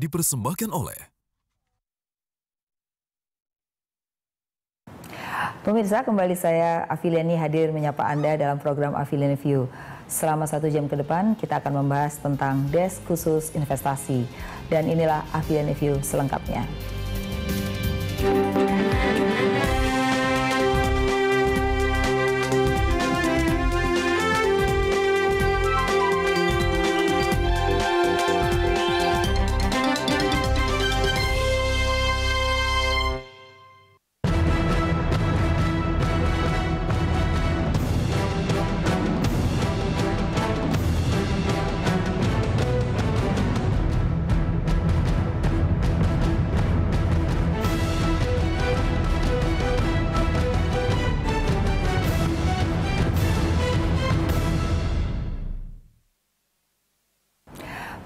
dipersembahkan oleh Pemirsa, kembali saya Afiliani hadir menyapa Anda dalam program Afiliani View. Selama satu jam ke depan, kita akan membahas tentang desk khusus investasi. Dan inilah Afiliani View selengkapnya.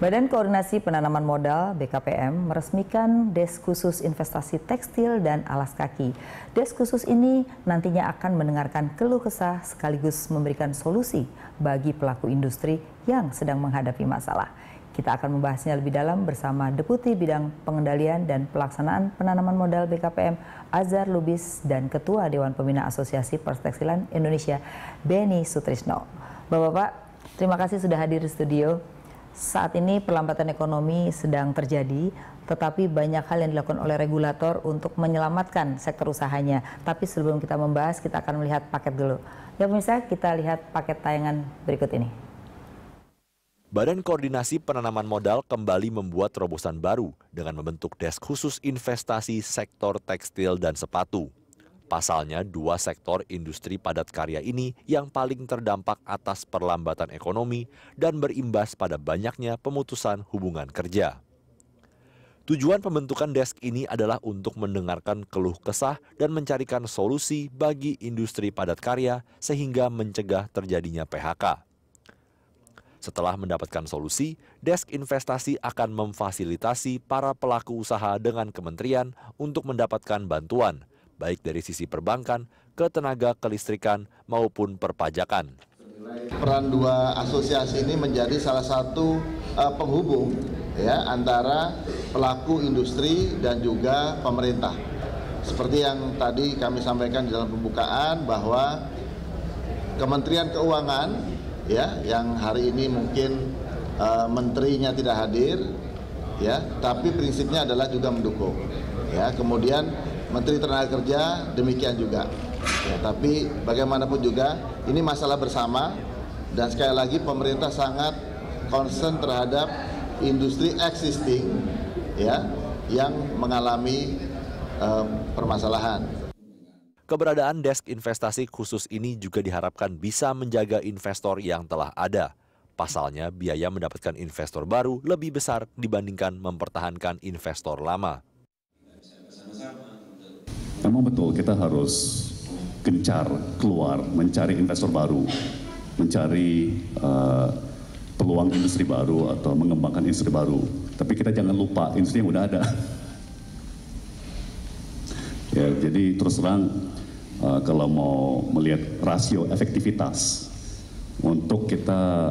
Badan Koordinasi Penanaman Modal BKPM meresmikan Desk Khusus Investasi Tekstil dan Alas Kaki. Desk khusus ini nantinya akan mendengarkan keluh kesah sekaligus memberikan solusi bagi pelaku industri yang sedang menghadapi masalah. Kita akan membahasnya lebih dalam bersama Deputi Bidang Pengendalian dan Pelaksanaan Penanaman Modal BKPM Azhar Lubis dan Ketua Dewan Pembina Asosiasi Pertekstilan Indonesia Beni Sutrisno. Bapak-bapak, terima kasih sudah hadir di studio saat ini perlambatan ekonomi sedang terjadi, tetapi banyak hal yang dilakukan oleh regulator untuk menyelamatkan sektor usahanya. Tapi sebelum kita membahas, kita akan melihat paket dulu. Ya pemirsa, kita lihat paket tayangan berikut ini. Badan Koordinasi Penanaman Modal kembali membuat terobosan baru dengan membentuk desk khusus investasi sektor tekstil dan sepatu. Pasalnya, dua sektor industri padat karya ini yang paling terdampak atas perlambatan ekonomi dan berimbas pada banyaknya pemutusan hubungan kerja. Tujuan pembentukan desk ini adalah untuk mendengarkan keluh kesah dan mencarikan solusi bagi industri padat karya sehingga mencegah terjadinya PHK. Setelah mendapatkan solusi, desk investasi akan memfasilitasi para pelaku usaha dengan kementerian untuk mendapatkan bantuan, baik dari sisi perbankan, ketenaga kelistrikan, maupun perpajakan. Peran dua asosiasi ini menjadi salah satu uh, penghubung ya antara pelaku industri dan juga pemerintah. Seperti yang tadi kami sampaikan di dalam pembukaan bahwa Kementerian Keuangan ya yang hari ini mungkin uh, menterinya tidak hadir ya, tapi prinsipnya adalah juga mendukung. Ya, kemudian Menteri Tenaga Kerja demikian juga. Ya, tapi bagaimanapun juga ini masalah bersama dan sekali lagi pemerintah sangat concern terhadap industri existing ya yang mengalami eh, permasalahan. Keberadaan desk investasi khusus ini juga diharapkan bisa menjaga investor yang telah ada. Pasalnya, biaya mendapatkan investor baru lebih besar dibandingkan mempertahankan investor lama memang betul kita harus gencar keluar mencari investor baru, mencari uh, peluang industri baru atau mengembangkan industri baru. Tapi kita jangan lupa industri yang udah ada. ya, jadi terus terang uh, kalau mau melihat rasio efektivitas untuk kita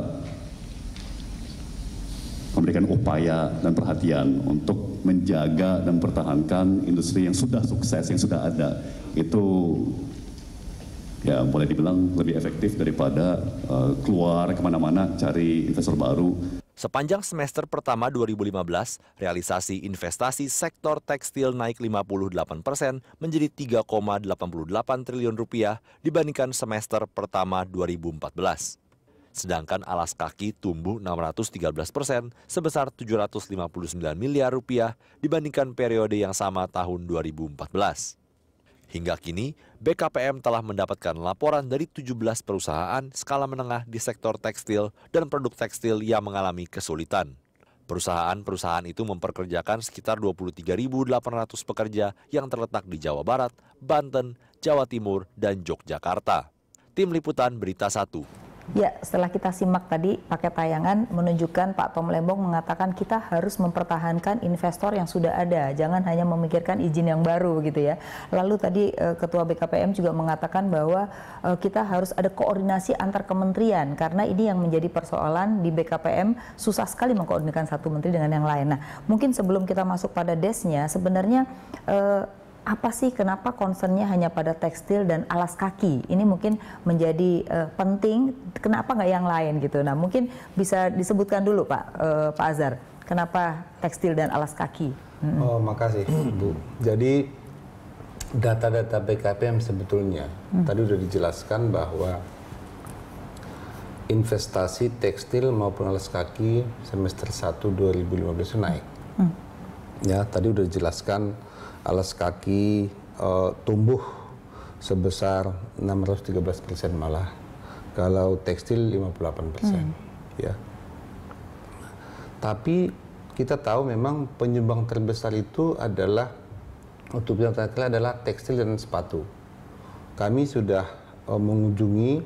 memberikan upaya dan perhatian untuk menjaga dan pertahankan industri yang sudah sukses, yang sudah ada. Itu ya boleh dibilang lebih efektif daripada uh, keluar kemana-mana cari investor baru. Sepanjang semester pertama 2015, realisasi investasi sektor tekstil naik 58 persen menjadi 3,88 triliun rupiah dibandingkan semester pertama 2014 sedangkan alas kaki tumbuh 613 persen sebesar 759 miliar rupiah dibandingkan periode yang sama tahun 2014. Hingga kini, BKPM telah mendapatkan laporan dari 17 perusahaan skala menengah di sektor tekstil dan produk tekstil yang mengalami kesulitan. Perusahaan-perusahaan itu memperkerjakan sekitar 23.800 pekerja yang terletak di Jawa Barat, Banten, Jawa Timur, dan Yogyakarta. Tim Liputan Berita 1. Ya, setelah kita simak tadi pakai tayangan menunjukkan Pak Tom Lembong mengatakan kita harus mempertahankan investor yang sudah ada, jangan hanya memikirkan izin yang baru gitu ya. Lalu tadi eh, Ketua BKPM juga mengatakan bahwa eh, kita harus ada koordinasi antar kementerian karena ini yang menjadi persoalan di BKPM susah sekali mengkoordinasikan satu menteri dengan yang lain. Nah, mungkin sebelum kita masuk pada desnya sebenarnya eh, apa sih kenapa concernnya hanya pada tekstil dan alas kaki ini mungkin menjadi uh, penting kenapa nggak yang lain gitu nah mungkin bisa disebutkan dulu pak uh, pak Azhar kenapa tekstil dan alas kaki hmm. oh makasih bu jadi data-data BKPM sebetulnya hmm. tadi sudah dijelaskan bahwa investasi tekstil maupun alas kaki semester 1 2015 itu naik hmm. ya tadi sudah dijelaskan alas kaki uh, tumbuh sebesar 613 persen malah. Kalau tekstil 58 persen, hmm. ya. Tapi kita tahu memang penyumbang terbesar itu adalah untuk yang terakhir adalah tekstil dan sepatu. Kami sudah uh, mengunjungi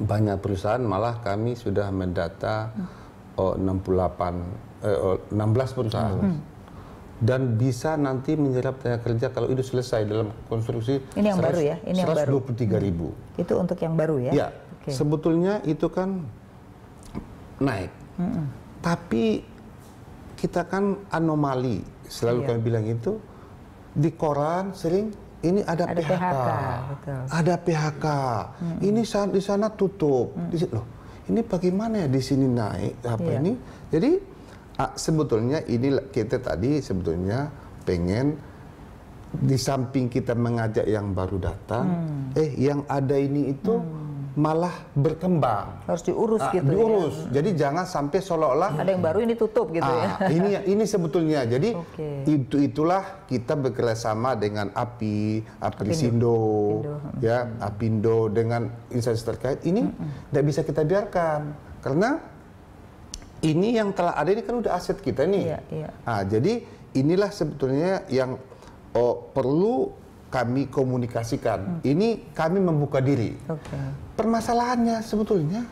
banyak perusahaan, malah kami sudah mendata hmm. uh, 68 uh, 16 perusahaan. Hmm dan bisa nanti menyerap tenaga kerja kalau itu selesai dalam konstruksi ini yang 100, baru ya ini yang puluh baru. ribu hmm. itu untuk yang baru ya, ya okay. sebetulnya itu kan naik mm tapi kita kan anomali selalu iya. kami bilang itu di koran sering ini ada, ada PHK, PHK ada PHK, -hmm. ini di sana tutup, mm -hmm. di sini, loh, ini bagaimana ya di sini naik apa iya. ini? Jadi ah, sebetulnya ini kita tadi sebetulnya pengen di samping kita mengajak yang baru datang, hmm. eh yang ada ini itu hmm. malah berkembang. Harus diurus ah, gitu. Ya. Diurus. Ya? Jadi jangan sampai seolah-olah ada yang baru ini tutup gitu ah, ya. Ini ini sebetulnya. Jadi okay. itu itulah kita bekerjasama dengan API, APRISINDO, Sindo, hmm. ya, Apindo dengan instansi terkait. Ini hmm. tidak hmm. bisa kita biarkan karena ini yang telah ada ini kan udah aset kita nih. Iya, iya. Nah, jadi inilah sebetulnya yang oh, perlu kami komunikasikan. Hmm. Ini kami membuka diri. Okay. Permasalahannya sebetulnya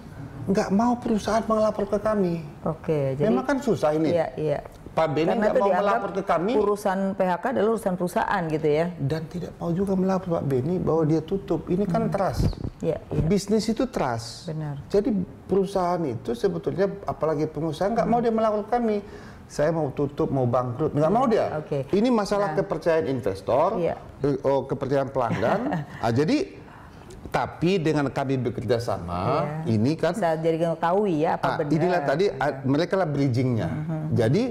nggak mau perusahaan melapor ke kami. Oke, okay, jadi memang kan susah ini. Iya, iya. Pak Beni nggak mau melapor ke kami. Urusan PHK adalah urusan perusahaan gitu ya. Dan tidak mau juga melapor Pak Beni bahwa dia tutup. Ini kan hmm. trust. Ya, ya. Bisnis itu trust. Benar. Jadi perusahaan itu sebetulnya apalagi pengusaha nggak hmm. mau dia melakukan kami. Saya mau tutup, mau bangkrut, nggak mau dia. Okay. Ini masalah nah. kepercayaan investor, ya. oh, kepercayaan pelanggan. ah, jadi tapi dengan kami bekerja sama, ya. ini kan bisa jadi tahu ya apa ah, benar. Inilah tadi ya. mereka lah bridgingnya. Uh mm-hmm. -huh. Jadi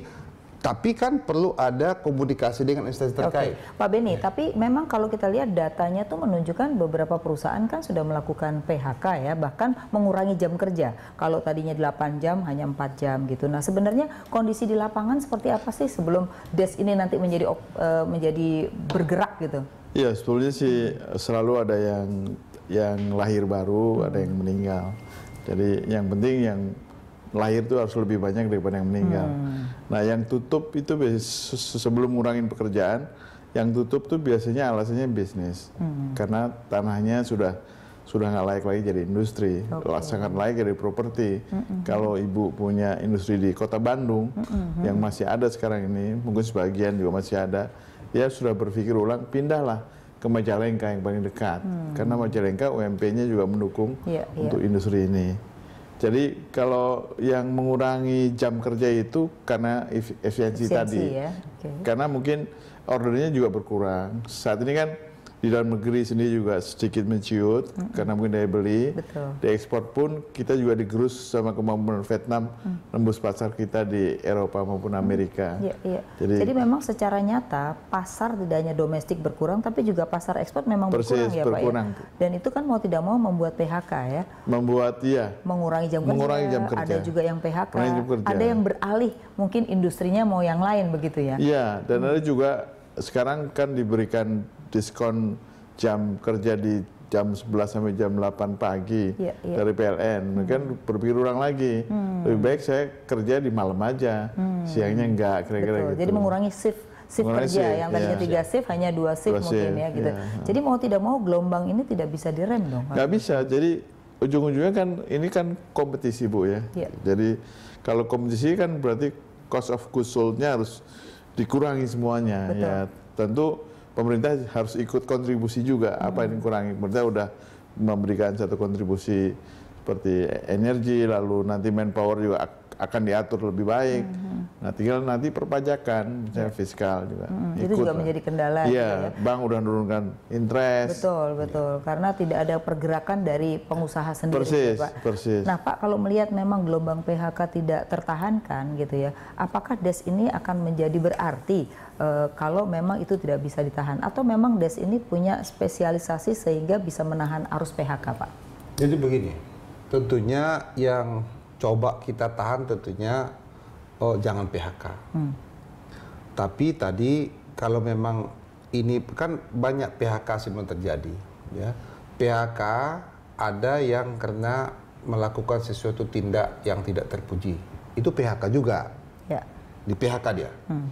tapi kan perlu ada komunikasi dengan instansi terkait. Okay. Pak Beni, ya. tapi memang kalau kita lihat datanya tuh menunjukkan beberapa perusahaan kan sudah melakukan PHK ya, bahkan mengurangi jam kerja. Kalau tadinya 8 jam hanya 4 jam gitu. Nah, sebenarnya kondisi di lapangan seperti apa sih sebelum des ini nanti menjadi uh, menjadi bergerak gitu? Ya, sebetulnya sih selalu ada yang yang lahir baru, ada yang meninggal. Jadi yang penting yang lahir itu harus lebih banyak daripada yang meninggal. Hmm. Nah, yang tutup itu sebelum ngurangin pekerjaan, yang tutup tuh biasanya alasannya bisnis. Hmm. Karena tanahnya sudah sudah nggak layak lagi jadi industri, okay. sangat layak jadi properti. mm -hmm. Kalau ibu punya industri di kota Bandung mm -hmm. yang masih ada sekarang ini, mungkin sebagian juga masih ada, ya sudah berpikir ulang pindahlah ke Majalengka yang paling dekat, mm. karena Majalengka UMP-nya juga mendukung yeah, iya. untuk yeah. industri ini. Jadi kalau yang mengurangi jam kerja itu karena efisiensi, tadi, ya? okay. karena mungkin ordernya juga berkurang. Saat ini kan di dalam negeri sendiri juga sedikit menciut mm -hmm. karena mungkin daya beli. Betul. Di ekspor pun kita juga digerus sama kemampuan Vietnam mm. nembus pasar kita di Eropa maupun mm. Amerika. Mm. Yeah, yeah. Jadi, Jadi memang secara nyata pasar tidak hanya domestik berkurang tapi juga pasar ekspor memang persis, berkurang ya, ya. berkurang. ya. Dan itu kan mau tidak mau membuat PHK ya. Membuat ya? Mengurangi jam mengurangi kerja. Jam kerja. Ada juga yang PHK. Ada yang beralih mungkin industrinya mau yang lain begitu ya. Iya, dan hmm. ada juga sekarang kan diberikan diskon jam kerja di jam 11 sampai jam 8 pagi yeah, yeah. dari PLN, mungkin hmm. berpikir ulang lagi. Hmm. Lebih baik saya kerja di malam aja, hmm. siangnya enggak kira-kira gitu. Jadi mengurangi shift shift mengurangi kerja shift, yang tadinya iya. tiga 3 shift hanya dua shift, shift mungkin ya gitu. Yeah. Jadi mau tidak mau gelombang ini tidak bisa direm dong. Nggak bisa. Jadi ujung-ujungnya kan ini kan kompetisi bu ya. Yeah. Jadi kalau kompetisi kan berarti cost of goods sold-nya harus dikurangi semuanya ya. Betul. ya. Tentu pemerintah harus ikut kontribusi juga apa yang dikurangi pemerintah sudah memberikan satu kontribusi seperti energi lalu nanti manpower juga akan diatur lebih baik. Hmm. Nah, tinggal nanti perpajakan misalnya ya. fiskal juga. Hmm, itu juga lah. menjadi kendala. Gitu iya, ya. bank udah menurunkan interest. Betul, iya. betul. Ya. Karena tidak ada pergerakan dari pengusaha sendiri, gitu, persis, Pak. Persis. Nah, Pak, kalau melihat memang gelombang PHK tidak tertahankan gitu ya, apakah des ini akan menjadi berarti e, kalau memang itu tidak bisa ditahan atau memang des ini punya spesialisasi sehingga bisa menahan arus PHK, Pak? Jadi begini, tentunya yang coba kita tahan tentunya oh jangan PHK. Hmm. Tapi tadi kalau memang ini kan banyak PHK sih terjadi ya. PHK ada yang karena melakukan sesuatu tindak yang tidak terpuji. Itu PHK juga. Ya. Di PHK dia. Hmm.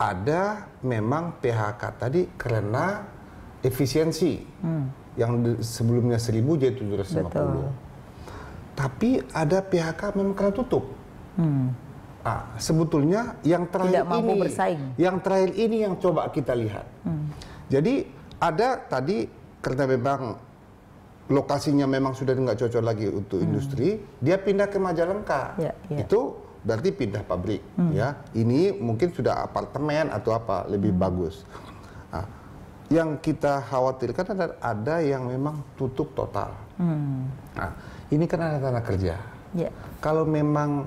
Ada memang PHK tadi karena efisiensi. Hmm. Yang sebelumnya 1000 jadi 750. Betul. Tapi ada PHK memang karena tutup. Hmm. Nah, sebetulnya yang terakhir Tidak mampu ini, bersaing. yang terakhir ini yang coba kita lihat. Hmm. Jadi ada tadi karena memang lokasinya memang sudah nggak cocok lagi untuk hmm. industri, dia pindah ke Majalengka. Ya, ya. Itu berarti pindah pabrik. Hmm. Ya, ini mungkin sudah apartemen atau apa lebih hmm. bagus yang kita khawatirkan adalah ada yang memang tutup total. Hmm. Nah, ini kan ada tanah kerja. Yeah. Kalau memang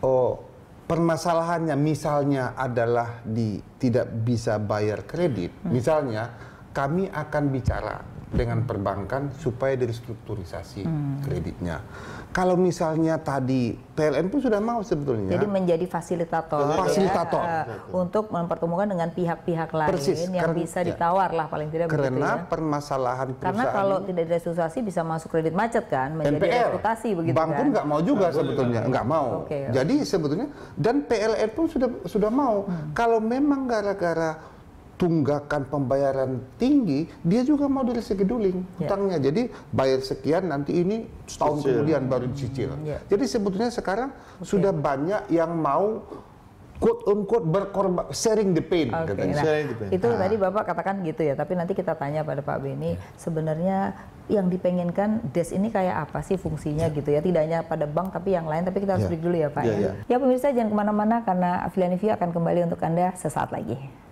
oh, permasalahannya misalnya adalah di tidak bisa bayar kredit, hmm. misalnya kami akan bicara dengan perbankan supaya direstrukturisasi hmm. kreditnya. Kalau misalnya tadi PLN pun sudah mau sebetulnya. Jadi menjadi fasilitator, ya, fasilitator ya, untuk mempertemukan dengan pihak-pihak lain Persis, yang karena, bisa ya. ditawar lah paling tidak. Karena ya. permasalahan Karena kalau tidak direstrukturisasi bisa masuk kredit macet kan, menjadi NPR, reputasi begitu. Bank kan? pun nggak mau juga nah, sebetulnya, nggak mau. Okay, okay. Jadi sebetulnya dan PLN pun sudah sudah mau. Hmm. Kalau memang gara-gara tunggakan pembayaran tinggi, dia juga mau dari segi duling yeah. utangnya. Jadi bayar sekian nanti ini setahun Cicil. kemudian baru dicicil. Yeah. Jadi sebetulnya sekarang okay. sudah banyak yang mau quote unquote berkorban sharing the pain okay, Nah, sharing the pain. Itu ah. tadi Bapak katakan gitu ya, tapi nanti kita tanya pada Pak Beni yeah. sebenarnya yang dipengenkan DES ini kayak apa sih fungsinya yeah. gitu ya tidak hanya pada bank tapi yang lain tapi kita harus yeah. Ya. dulu ya Pak yeah, ya. Yeah. Ya. ya pemirsa jangan kemana-mana karena View akan kembali untuk Anda sesaat lagi